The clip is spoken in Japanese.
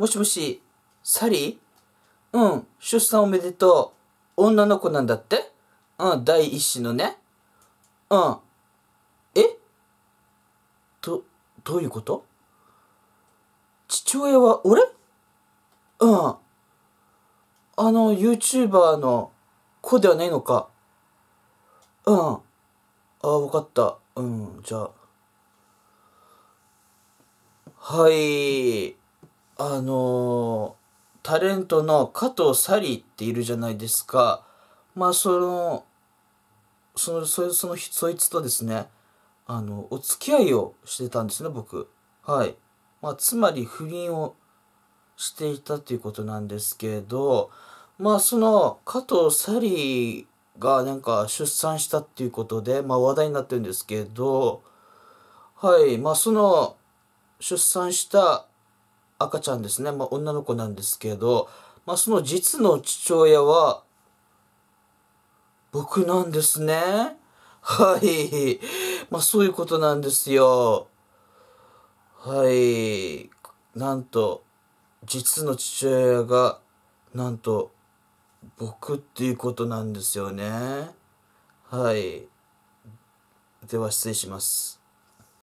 もしもし、サリーうん、出産おめでとう。女の子なんだってうん、第一子のね。うん。えど、どういうこと父親は俺うん。あの、YouTuber の子ではないのか。うん。ああ、わかった。うん、じゃあ。はい。あのタレントの加藤サリーっているじゃないですか。まあその、その、そその、そいつとですね、あの、お付き合いをしてたんですね、僕。はい。まあ、つまり不倫をしていたということなんですけど、まあその、加藤サリーがなんか出産したっていうことで、まあ話題になってるんですけど、はい。まあその、出産した赤ちゃんですね、まあ、女の子なんですけど、まあ、その実の父親は、僕なんですね。はい。まあ、そういうことなんですよ。はい。なんと、実の父親が、なんと、僕っていうことなんですよね。はい。では失礼します。